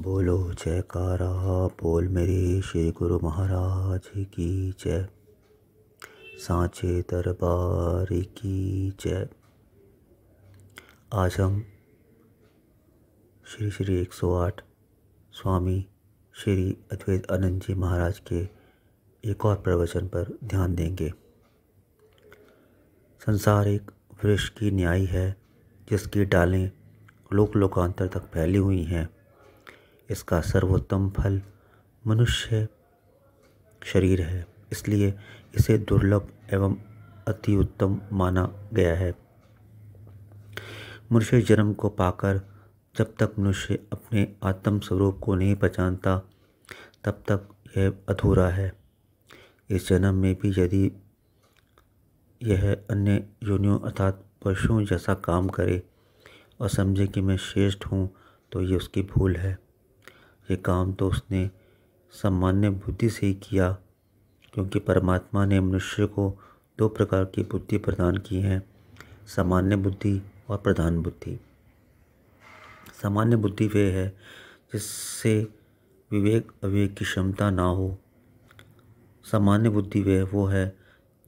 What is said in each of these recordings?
बोलो जयकारा बोल मेरे श्री गुरु महाराज की जय साचे दरबार की जय आज हम श्री श्री 108 स्वामी श्री अद्वैत आनंद जी महाराज के एक और प्रवचन पर ध्यान देंगे संसार एक वृक्ष की न्याय है जिसकी डालें लोक लोकांतर तक फैली हुई हैं इसका सर्वोत्तम फल मनुष्य शरीर है इसलिए इसे दुर्लभ एवं अति उत्तम माना गया है मनुष्य जन्म को पाकर जब तक मनुष्य अपने आत्म स्वरूप को नहीं पहचानता तब तक यह अधूरा है इस जन्म में भी यदि यह अन्य योनियों अर्थात पशुओं जैसा काम करे और समझे कि मैं श्रेष्ठ हूँ तो ये उसकी भूल है ये काम तो उसने सामान्य बुद्धि से ही किया क्योंकि परमात्मा ने मनुष्य को दो प्रकार की बुद्धि प्रदान की है सामान्य बुद्धि और प्रधान बुद्धि सामान्य बुद्धि वह है जिससे विवेक अविवेक की क्षमता ना हो सामान्य बुद्धि वह वो है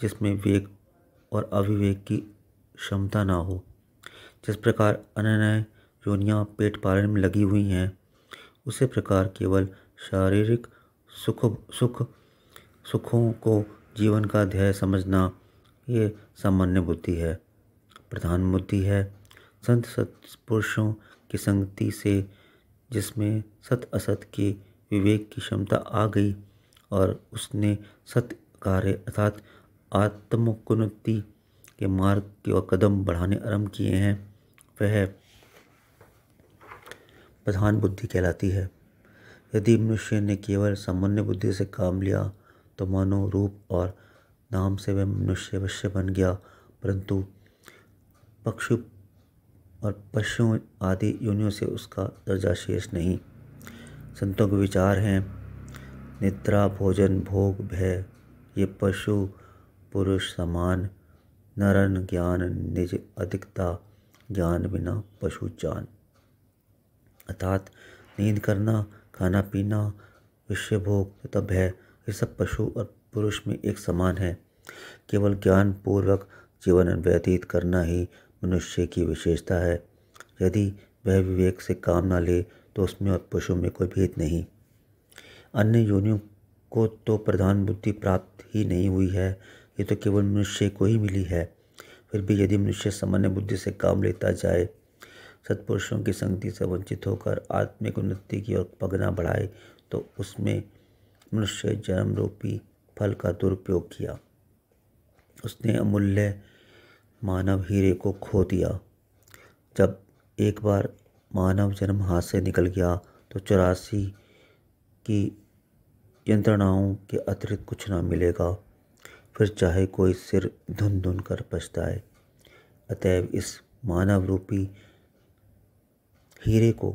जिसमें विवेक और अविवेक की क्षमता ना हो जिस प्रकार अनन्य योनियाँ पेट पालन में लगी हुई हैं उसी प्रकार केवल शारीरिक सुख सुख सुखों को जीवन का ध्येय समझना ये सामान्य बुद्धि है प्रधान बुद्धि है संत सत्पुरुषों की संगति से जिसमें सत असत की विवेक की क्षमता आ गई और उसने सत कार्य अर्थात आत्मोन्नति के मार्ग के कदम बढ़ाने आरंभ किए हैं वह प्रधान बुद्धि कहलाती है यदि मनुष्य ने केवल सामान्य बुद्धि से काम लिया तो मानो रूप और नाम से वह मनुष्य अवश्य बन गया परंतु पक्षु और पशुओं आदि योनियों से उसका दर्जा शेष नहीं संतों के विचार हैं निद्रा भोजन भोग भय ये पशु पुरुष समान नरन ज्ञान निज अधिकता ज्ञान बिना पशु जान अर्थात नींद करना खाना पीना विषय भोग तथा भय ये सब पशु और पुरुष में एक समान है केवल ज्ञानपूर्वक जीवन व्यतीत करना ही मनुष्य की विशेषता है यदि वह विवेक से काम ना ले तो उसमें और पशु में कोई भेद नहीं अन्य योनियों को तो प्रधान बुद्धि प्राप्त ही नहीं हुई है ये तो केवल मनुष्य को ही मिली है फिर भी यदि मनुष्य सामान्य बुद्धि से काम लेता जाए सत्पुरुषों की संगति से वंचित होकर आत्मिक उन्नति की ओर पगना बढ़ाए तो उसमें मनुष्य जन्म रूपी फल का दुरुपयोग किया उसने अमूल्य मानव हीरे को खो दिया जब एक बार मानव जन्म हाथ से निकल गया तो चौरासी की यंत्रणाओं के अतिरिक्त कुछ ना मिलेगा फिर चाहे कोई सिर धुन धुन कर पछताए अतएव इस मानव रूपी हीरे को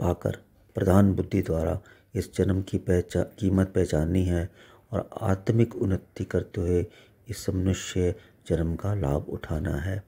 पाकर प्रधान बुद्धि द्वारा इस जन्म की पहचान कीमत पहचाननी है और आत्मिक उन्नति करते हुए इस मनुष्य जन्म का लाभ उठाना है